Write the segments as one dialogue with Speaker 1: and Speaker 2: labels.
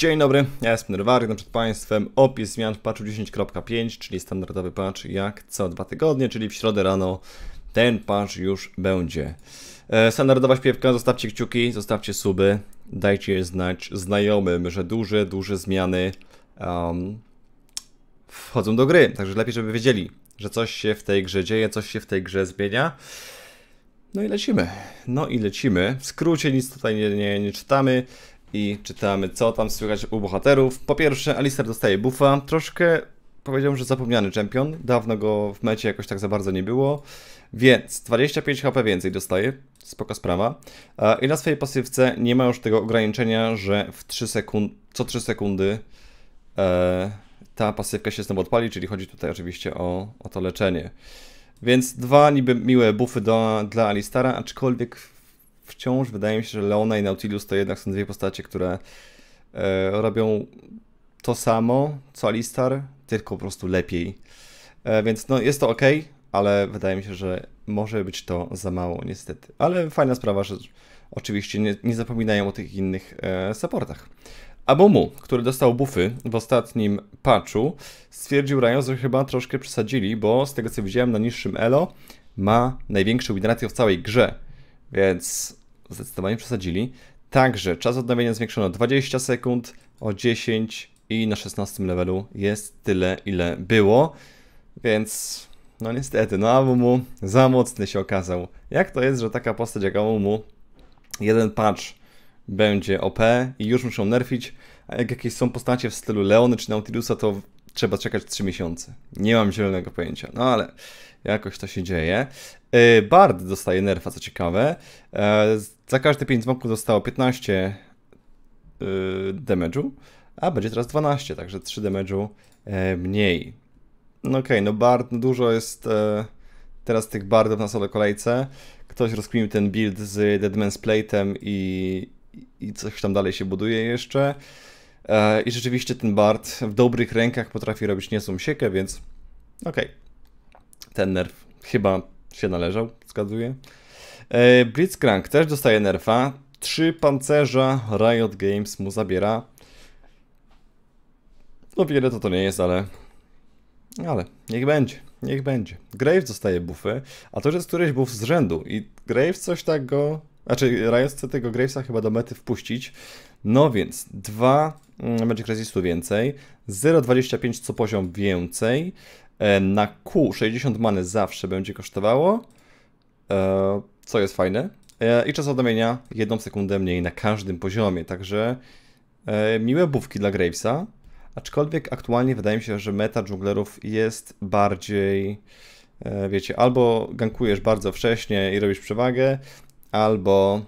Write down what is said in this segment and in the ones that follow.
Speaker 1: Dzień dobry, ja jestem Nerwarium, no przed Państwem opis zmian w patchu 10.5, czyli standardowy patch jak co dwa tygodnie, czyli w środę rano ten patch już będzie. E, standardowa śpiewka, zostawcie kciuki, zostawcie suby, dajcie znać znajomym, że duże, duże zmiany um, wchodzą do gry, także lepiej żeby wiedzieli, że coś się w tej grze dzieje, coś się w tej grze zmienia. No i lecimy. No i lecimy. W skrócie nic tutaj nie, nie, nie czytamy i czytamy, co tam słychać u bohaterów. Po pierwsze, Alistair dostaje buffa. Troszkę powiedział, że zapomniany champion. Dawno go w mecie jakoś tak za bardzo nie było. Więc 25 HP więcej dostaje. Spoko sprawa. I na swojej pasywce nie ma już tego ograniczenia, że w 3 sekund, co 3 sekundy e, ta pasywka się znowu odpali, czyli chodzi tutaj oczywiście o, o to leczenie. Więc dwa niby miłe buffy do, dla Alistara, aczkolwiek wciąż wydaje mi się, że Leona i Nautilus to jednak są dwie postacie, które e, robią to samo, co Alistar, tylko po prostu lepiej. E, więc no, jest to ok, ale wydaje mi się, że może być to za mało, niestety. Ale fajna sprawa, że oczywiście nie, nie zapominają o tych innych e, supportach. Abomu, który dostał bufy w ostatnim patchu, stwierdził Ryan, że chyba troszkę przesadzili, bo z tego co widziałem na niższym elo ma największą winratio w całej grze. Więc Zdecydowanie przesadzili. Także czas odnawiania zwiększono 20 sekund o 10 i na 16 levelu jest tyle, ile było. Więc no niestety, no Amumu za mocny się okazał. Jak to jest, że taka postać jak Amumu, jeden patch będzie OP i już muszą nerfić, a jak jakieś są postacie w stylu Leony czy Nautilusa, to trzeba czekać 3 miesiące. Nie mam zielonego pojęcia, no ale jakoś to się dzieje. Y, Bard dostaje nerfa, co ciekawe. E, za każde 5 dzwonków dostało 15 y, damage'u, a będzie teraz 12, także 3 damage'u e, mniej. No okej, okay, no Bard, no dużo jest e, teraz tych Bardów na solo kolejce. Ktoś rozkminił ten build z Deadman's Plate'em i, i coś tam dalej się buduje jeszcze. E, I rzeczywiście ten Bard w dobrych rękach potrafi robić niezłą siekę, więc okej. Okay. Ten nerw chyba się należał, wskazuje. Blitzcrank też dostaje nerfa. Trzy pancerza Riot Games mu zabiera. No wiele to to nie jest, ale... Ale niech będzie, niech będzie. Graves dostaje buffy, a to, że jest któryś buff z rzędu i Graves coś tak go... Znaczy, Riot chce tego Gravesa chyba do mety wpuścić, no więc 2 będzie Resistu więcej, 0,25 co poziom więcej, e, na Q 60 many zawsze będzie kosztowało, e, co jest fajne, e, i czas odmienia 1 sekundę mniej na każdym poziomie, także miłe bówki dla Gravesa, aczkolwiek aktualnie wydaje mi się, że meta dżunglerów jest bardziej, wiecie, albo gankujesz bardzo wcześnie i robisz przewagę, albo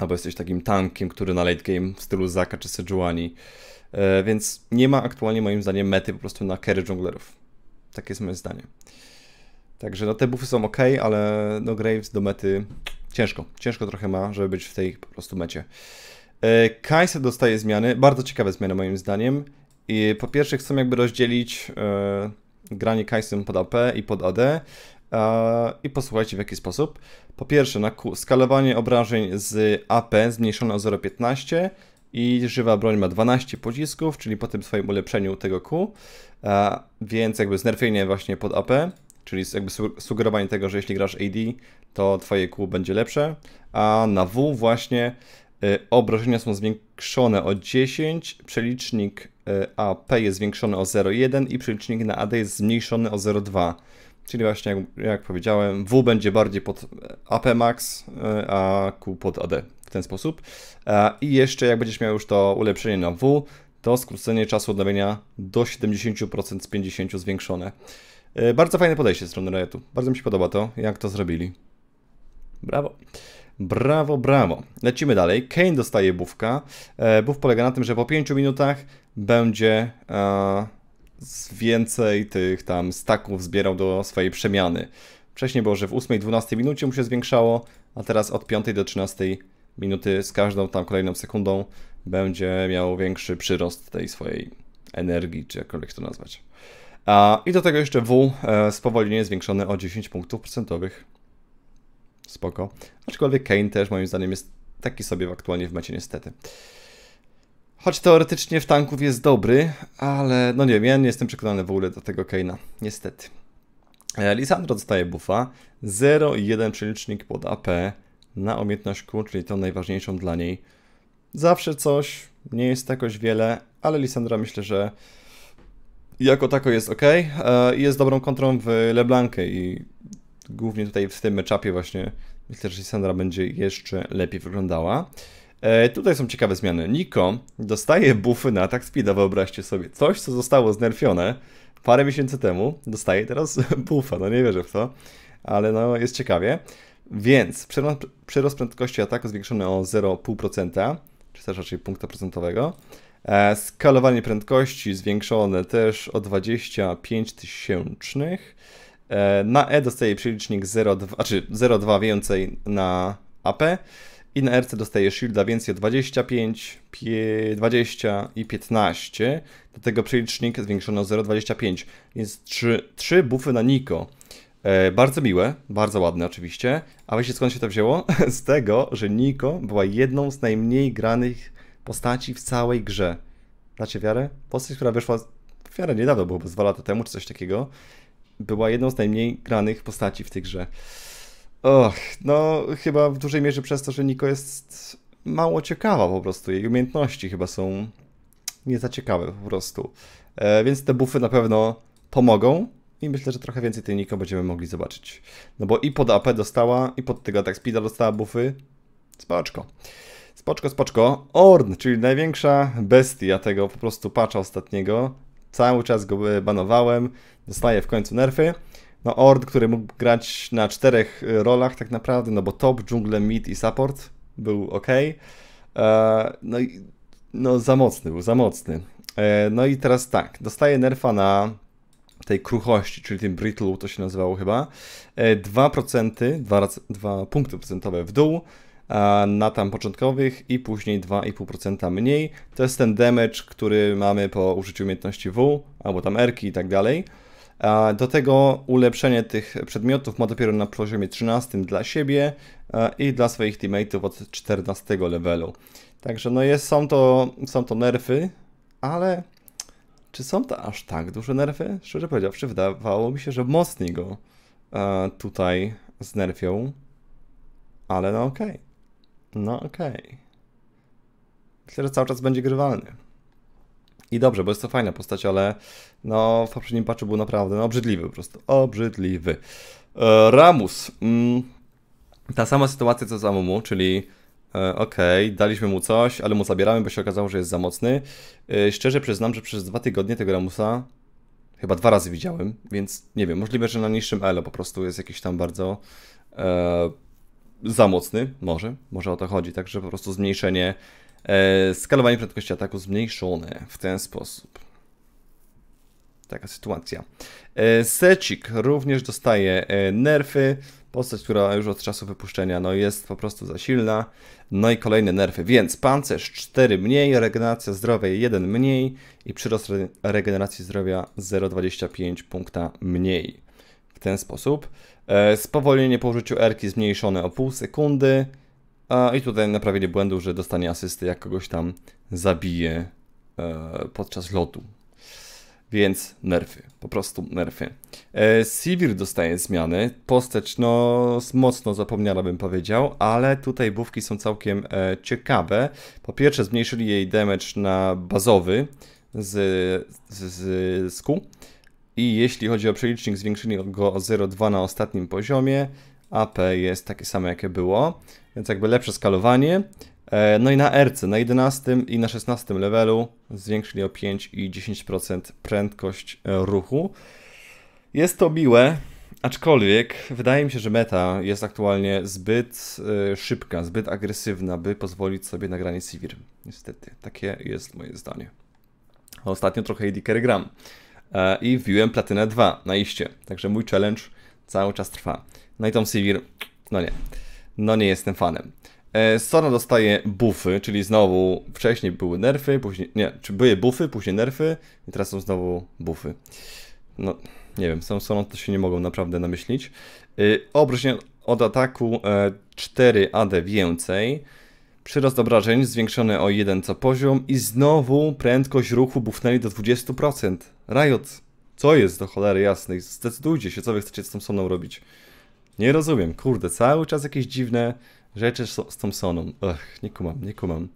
Speaker 1: albo jesteś takim tankiem, który na late game w stylu Zaka czy Sejuani. E, więc nie ma aktualnie moim zdaniem mety po prostu na carry junglerów. Takie jest moje zdanie. Także no te buffy są ok, ale no Graves do mety ciężko. Ciężko trochę ma, żeby być w tej po prostu mecie. E, Kaiser dostaje zmiany, bardzo ciekawe zmiany moim zdaniem. I po pierwsze chcą jakby rozdzielić e, granie Kai'Sem pod AP i pod AD i posłuchajcie w jaki sposób. Po pierwsze, na skalowanie obrażeń z AP zmniejszone o 0,15 i żywa broń ma 12 pocisków, czyli po tym swoim ulepszeniu tego Q, więc jakby znerwienie właśnie pod AP, czyli jakby sugerowanie tego, że jeśli grasz AD, to twoje Q będzie lepsze, a na W właśnie y, obrażenia są zwiększone o 10, przelicznik y, AP jest zwiększony o 0,1 i przelicznik na AD jest zmniejszony o 0,2. Czyli właśnie, jak, jak powiedziałem, W będzie bardziej pod AP max, e, a Q pod AD w ten sposób. E, I jeszcze, jak będziesz miał już to ulepszenie na W, to skrócenie czasu odnowienia do 70% z 50% zwiększone. E, bardzo fajne podejście ze strony Riotu. Bardzo mi się podoba to, jak to zrobili. Brawo. Brawo, brawo. Lecimy dalej. Kane dostaje bufka. Buf polega na tym, że po 5 minutach będzie więcej tych tam staków zbierał do swojej przemiany. Wcześniej było, że w 8 i 12 minucie mu się zwiększało, a teraz od 5 do 13 minuty z każdą tam kolejną sekundą będzie miał większy przyrost tej swojej energii, czy jakkolwiek to nazwać. A I do tego jeszcze W e, spowolnienie zwiększone o 10 punktów procentowych. Spoko. Aczkolwiek Kane też moim zdaniem jest taki sobie aktualnie w mecie niestety. Choć teoretycznie w tanków jest dobry, ale no nie wiem, ja nie jestem przekonany w ogóle do tego Keina, niestety. E, Lisandro dostaje buffa, 0 i 1 przelicznik pod AP na umiejętność Q, czyli tą najważniejszą dla niej. Zawsze coś, nie jest jakoś wiele, ale Lisandra myślę, że jako tako jest ok. E, jest dobrą kontrą w Leblankę i głównie tutaj w tym meczapie właśnie myślę, że Lisandra będzie jeszcze lepiej wyglądała. E, tutaj są ciekawe zmiany. Niko dostaje buffy na atak speeda, wyobraźcie sobie. Coś, co zostało znerfione parę miesięcy temu, dostaje teraz buffa. No nie wierzę w to, ale no jest ciekawie. Więc przyrost prędkości ataku zwiększony o 0,5%, czy też raczej punkta procentowego. E, skalowanie prędkości zwiększone też o 25 tysięcznych. E, na E dostaje przelicznik 0,2, znaczy 0,2 więcej na AP i na RC dostaje shielda więcej o 25, 20 i 15. Do tego przelicznik zwiększono o 0,25, więc 3, 3 bufy na Niko. E, bardzo miłe, bardzo ładne oczywiście. A wiecie skąd się to wzięło? z tego, że Niko była jedną z najmniej granych postaci w całej grze. Dacie wiarę? Postać, która wyszła wiarę niedawno, bo chyba 2 lata temu czy coś takiego, była jedną z najmniej granych postaci w tej grze. Och, no chyba w dużej mierze przez to, że Niko jest mało ciekawa po prostu. Jej umiejętności chyba są nie za ciekawe po prostu. E, więc te buffy na pewno pomogą i myślę, że trochę więcej tej Niko będziemy mogli zobaczyć. No bo i pod AP dostała, i pod tego tak speeda dostała buffy. Spoczko, Spoczko, spoczko. Orn, czyli największa bestia tego po prostu patcha ostatniego. Cały czas go e, banowałem. Dostaje w końcu nerfy no Ord, który mógł grać na czterech y, rolach tak naprawdę, no bo top, dżunglę, mid i support był ok. E, no i no za mocny był, za mocny. E, no i teraz tak, dostaje nerfa na tej kruchości, czyli tym brittle, to się nazywało chyba, 2%, 2, 2 punkty procentowe w dół na tam początkowych i później 2,5% mniej. To jest ten damage, który mamy po użyciu umiejętności W albo tam Rki i tak dalej. Do tego ulepszenie tych przedmiotów ma dopiero na poziomie 13 dla siebie e, i dla swoich teammateów od 14 levelu. Także no jest, są, to, są to nerfy, ale czy są to aż tak duże nerfy? Szczerze powiedziawszy, wydawało mi się, że mocniej go e, tutaj znerfią, ale no okej. Okay. No okej. Okay. Myślę, że cały czas będzie grywalny. I dobrze, bo jest to fajna postać, ale no, w poprzednim patchu był naprawdę no, obrzydliwy po prostu. Obrzydliwy. E, Ramus. Mm, ta sama sytuacja co samemu, czyli e, okej, okay, daliśmy mu coś, ale mu zabieramy, bo się okazało, że jest za mocny. E, szczerze przyznam, że przez dwa tygodnie tego Ramusa chyba dwa razy widziałem, więc nie wiem, możliwe, że na niższym elo po prostu jest jakiś tam bardzo e, za mocny, może, może o to chodzi, także po prostu zmniejszenie E, skalowanie prędkości ataku zmniejszone w ten sposób. Taka sytuacja. E, secik również dostaje e, nerfy. Postać, która już od czasu wypuszczenia no jest po prostu za silna. No i kolejne nerfy, więc pancerz 4 mniej, regeneracja zdrowia 1 mniej i przyrost regeneracji zdrowia 0,25 punkta mniej. W ten sposób. spowolnienie po użyciu erki zmniejszone o pół sekundy. I tutaj naprawili błędu, że dostanie asysty, jak kogoś tam zabije e, podczas lotu. Więc nerfy, po prostu nerfy. E, Sivir dostaje zmiany. Postać, no, mocno zapomniana bym powiedział, ale tutaj bówki są całkiem e, ciekawe. Po pierwsze, zmniejszyli jej damage na bazowy z, z, z I jeśli chodzi o przelicznik, zwiększyli go o 0,2 na ostatnim poziomie. AP jest takie samo, jakie było więc jakby lepsze skalowanie. E, no i na RC, na 11 i na 16 levelu zwiększyli o 5 i 10% prędkość e, ruchu. Jest to miłe, aczkolwiek wydaje mi się, że meta jest aktualnie zbyt e, szybka, zbyt agresywna, by pozwolić sobie na granie Sivir. Niestety, takie jest moje zdanie. Ostatnio trochę AD gram i wbiłem platynę 2 na iście, także mój challenge cały czas trwa. No i tą Sivir, no nie no nie jestem fanem. E, Sona dostaje buffy, czyli znowu wcześniej były nerfy, później. Nie, czy były buffy, później nerfy, i teraz są znowu buffy. No, nie wiem, są Soną to się nie mogą naprawdę namyślić. Yy, od ataku 4 e, AD więcej. Przyrost obrażeń zwiększony o 1 co poziom i znowu prędkość ruchu bufnęli do 20%. Riot, co jest do cholery jasnej? Zdecydujcie się, co wy chcecie z tą Soną robić. Nie rozumiem, kurde, cały czas jakieś dziwne rzeczy z tą Ech, nie kumam, nie kumam.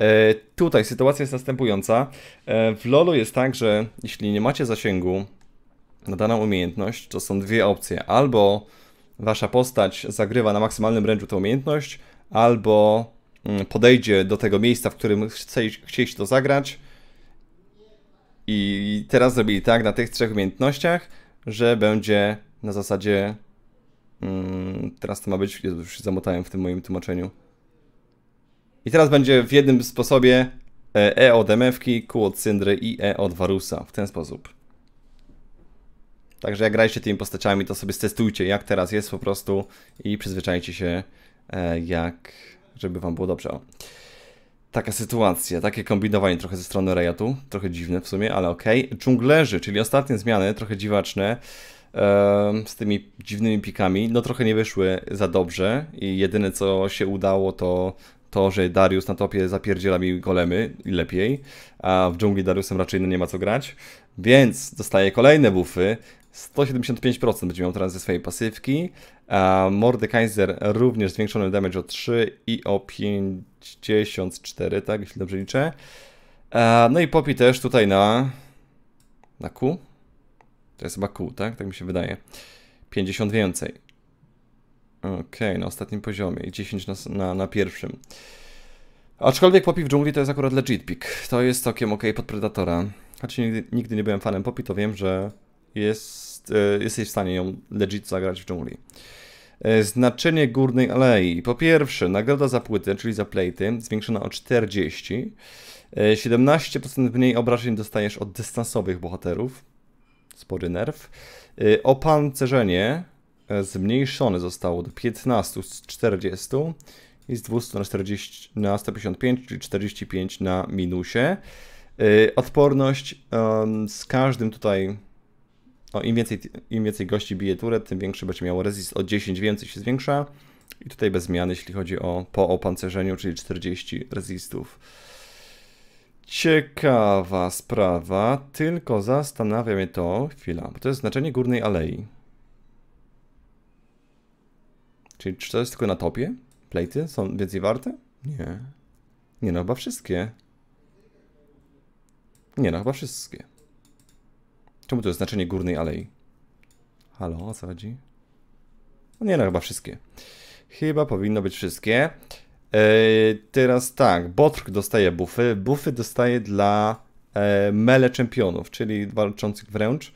Speaker 1: E, tutaj sytuacja jest następująca. E, w LoLu jest tak, że jeśli nie macie zasięgu na daną umiejętność, to są dwie opcje. Albo wasza postać zagrywa na maksymalnym ręczu tę umiejętność, albo mm, podejdzie do tego miejsca, w którym chcieliście to zagrać. I teraz zrobili tak na tych trzech umiejętnościach, że będzie na zasadzie Mm, teraz to ma być. już się zamotałem w tym moim tłumaczeniu. I teraz będzie w jednym sposobie E, e od MF-ki, Q od Syndry i E od Varusa. W ten sposób. Także jak grajcie tymi postaciami, to sobie testujcie, jak teraz jest po prostu i przyzwyczajcie się e, jak, żeby wam było dobrze. O. Taka sytuacja, takie kombinowanie trochę ze strony Rejatu. trochę dziwne w sumie, ale okej. Okay. Dżunglerzy, czyli ostatnie zmiany, trochę dziwaczne z tymi dziwnymi pikami, no trochę nie wyszły za dobrze i jedyne co się udało to to, że Darius na topie zapierdziela mi golemy i lepiej, a w dżungli Dariusem raczej no, nie ma co grać, więc dostaję kolejne buffy, 175% będzie miał teraz ze swojej pasywki, a Mordekaiser również zwiększony damage o 3 i o 54, tak, jeśli dobrze liczę. E, no i Poppy też tutaj na... na Q? To jest chyba cool, tak? Tak mi się wydaje. 50 więcej. Okej, okay, na ostatnim poziomie i 10 na, na, na pierwszym. Aczkolwiek popi w dżungli to jest akurat legit pick. To jest całkiem ok pod Predatora. Choć nigdy, nigdy nie byłem fanem popi, to wiem, że jest, y, jesteś w stanie ją legit zagrać w dżungli. E, znaczenie górnej alei. Po pierwsze, nagroda za płyty, czyli za plejty, zwiększona o 40. 17% e, mniej obrażeń dostajesz od dystansowych bohaterów spory nerw. Y, Opancerzenie e, zmniejszone zostało do 15 z 40 i z 200 na, 40, na 155, czyli 45 na minusie. Y, odporność z każdym tutaj, o, no, im, więcej, im więcej gości bije turet, tym większy będzie miał resist, o 10 więcej się zwiększa. I tutaj bez zmiany, jeśli chodzi o po opancerzeniu, czyli 40 resistów. Ciekawa sprawa, tylko zastanawia mnie to, chwila, bo to jest znaczenie górnej alei. Czyli czy to jest tylko na topie? Plejty są więcej warte? Nie. Nie no, chyba wszystkie. Nie no, chyba wszystkie. Czemu to jest znaczenie górnej alei? Halo, o co chodzi? No nie no, chyba wszystkie. Chyba powinno być wszystkie. E, teraz tak, Botrk dostaje buffy, buffy dostaje dla e, mele czempionów, czyli walczących wręcz.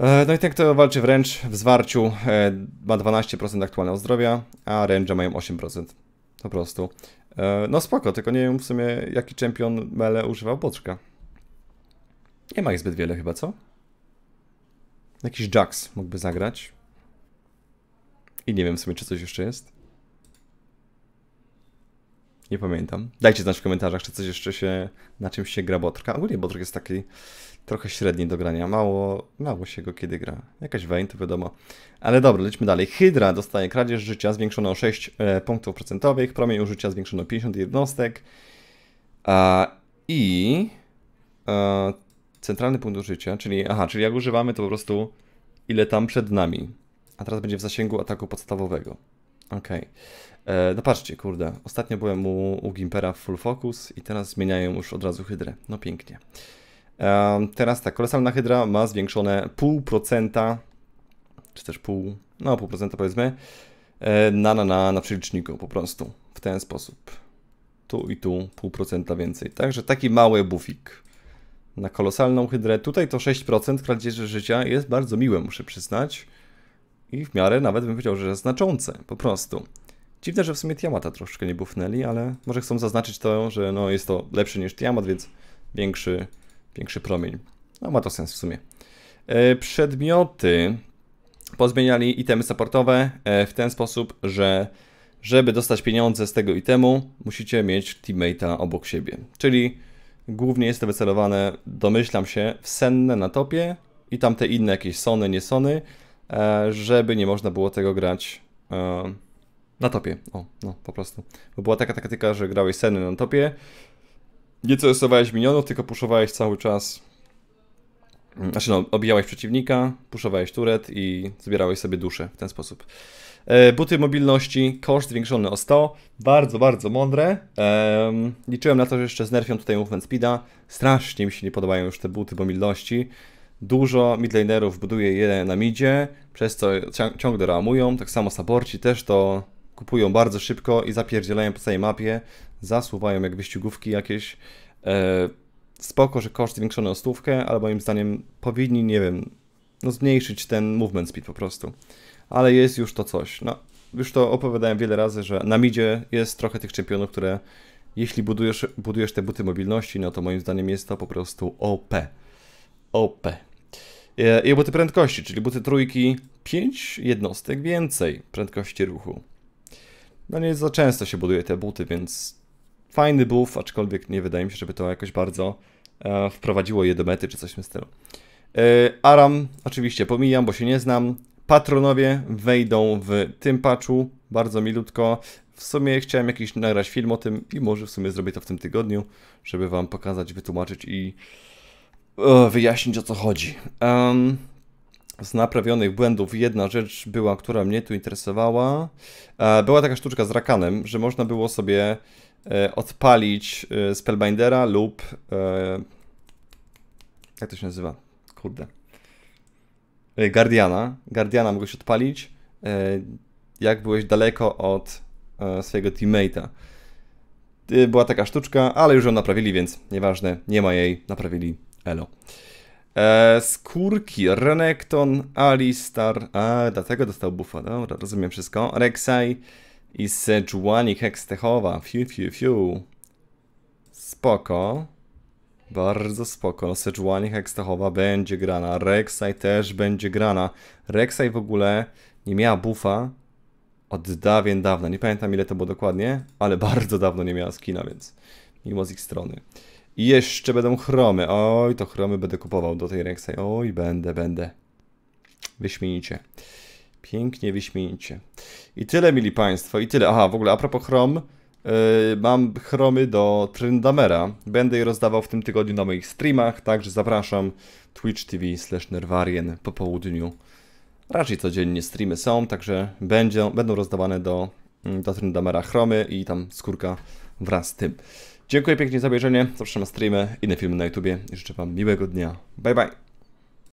Speaker 1: E, no i ten, kto walczy wręcz w zwarciu ma 12% aktualnego zdrowia, a range mają 8%. Po prostu. No spoko, tylko nie wiem w sumie jaki czempion mele używał Botrka. Nie ma ich zbyt wiele chyba, co? Jakiś Jax mógłby zagrać. I nie wiem w sumie, czy coś jeszcze jest. Nie pamiętam. Dajcie znać w komentarzach, czy coś jeszcze się, na czymś się gra Botrka. Ogólnie Botrk jest taki trochę średni do grania. Mało, mało się go kiedy gra. Jakaś Wayne, to wiadomo. Ale dobra, lećmy dalej. Hydra dostaje kradzież życia zwiększono o 6 e, punktów procentowych, promień użycia zwiększono 50 jednostek a, i a, e, centralny punkt użycia, czyli aha, czyli jak używamy to po prostu ile tam przed nami. A teraz będzie w zasięgu ataku podstawowego. Okej. Okay. E, no patrzcie, kurde, ostatnio byłem u, u Gimpera w Full Focus i teraz zmieniają już od razu hydrę. No pięknie. Um, teraz tak, kolosalna hydra ma zwiększone 0,5%, czy też pół, no pół procenta powiedzmy, e, na, na, na, na przeliczniku po prostu, w ten sposób. Tu i tu 0,5% więcej. Także taki mały bufik na kolosalną hydrę. Tutaj to 6% kradzieży życia jest bardzo miłe, muszę przyznać. I w miarę nawet bym powiedział, że znaczące, po prostu. Dziwne, że w sumie Tiamata tak troszeczkę nie bufnęli, ale może chcą zaznaczyć to, że no jest to lepszy niż Tiamat, więc większy, większy promień. No ma to sens w sumie. E, przedmioty pozmieniali itemy supportowe e, w ten sposób, że żeby dostać pieniądze z tego itemu, musicie mieć teammate'a obok siebie. Czyli głównie jest to wycelowane, domyślam się, w senne na topie i tamte inne jakieś sony, nie sony, e, żeby nie można było tego grać e, na topie, o, no, po prostu. Bo była taka taktyka, że grałeś seny na topie, nieco rysowałeś minionów, tylko puszowałeś cały czas. Mm, znaczy no, obijałeś przeciwnika, puszowałeś turet i zbierałeś sobie duszę w ten sposób. E, buty mobilności, koszt zwiększony o 100, bardzo, bardzo mądre. E, liczyłem na to, że jeszcze znerfią tutaj movement speeda. Strasznie mi się nie podobają już te buty mobilności. Dużo midlanerów buduje je na midzie, przez co ciągle ramują, Tak samo saborci też to kupują bardzo szybko i zapierdzielają po całej mapie, zasuwają jak wyścigówki jakieś. E, spoko, że koszt zwiększony o stówkę, ale moim zdaniem powinni, nie wiem, no zmniejszyć ten movement speed po prostu. Ale jest już to coś. No, już to opowiadałem wiele razy, że na midzie jest trochę tych czempionów, które jeśli budujesz, budujesz te buty mobilności, no to moim zdaniem jest to po prostu OP. OP. E, I buty prędkości, czyli buty trójki, 5 jednostek więcej prędkości ruchu. No nie za często się buduje te buty, więc fajny buff, aczkolwiek nie wydaje mi się, żeby to jakoś bardzo e, wprowadziło je do mety czy coś w tym stylu. E, Aram oczywiście pomijam, bo się nie znam. Patronowie wejdą w tym patchu bardzo milutko. W sumie chciałem jakiś nagrać film o tym i może w sumie zrobię to w tym tygodniu, żeby wam pokazać, wytłumaczyć i e, wyjaśnić o co chodzi. Um, z naprawionych błędów jedna rzecz była, która mnie tu interesowała. E, była taka sztuczka z rakanem, że można było sobie e, odpalić e, Spellbindera lub... Jak to się nazywa? Kurde. Guardiana. Guardiana mogłeś odpalić, jak byłeś daleko od swojego teammate'a. Była taka sztuczka, ale już ją naprawili, więc nieważne, nie ma jej, naprawili elo. Eee, skórki, Renekton, Alistar, a dlatego dostał Bufa, dobra, rozumiem wszystko. Rek'Sai i Sejuani Hextechowa, fiu fiu fiu. Spoko. Bardzo spoko, no Sejuani Hextechowa będzie grana, Rek'Sai też będzie grana. Rek'Sai w ogóle nie miała Bufa od dawien dawna, nie pamiętam ile to było dokładnie, ale bardzo dawno nie miała skina, więc miło z ich strony. I jeszcze będą chromy. Oj, to chromy będę kupował do tej Rexaj. Oj, będę, będę. Wyśmienicie. Pięknie, wyśmienicie. I tyle, mili państwo, i tyle. Aha, w ogóle a propos chrom, y, mam chromy do Tryndamera. Będę je rozdawał w tym tygodniu na moich streamach, także zapraszam. Twitch TV slash Nerwarien po południu. Raczej codziennie streamy są, także będzie, będą rozdawane do, mm, do Tryndamera chromy i tam skórka wraz z tym. Dziękuję pięknie za obejrzenie, zapraszam na streamy, inne filmy na YouTubie i życzę Wam miłego dnia. Bye bye!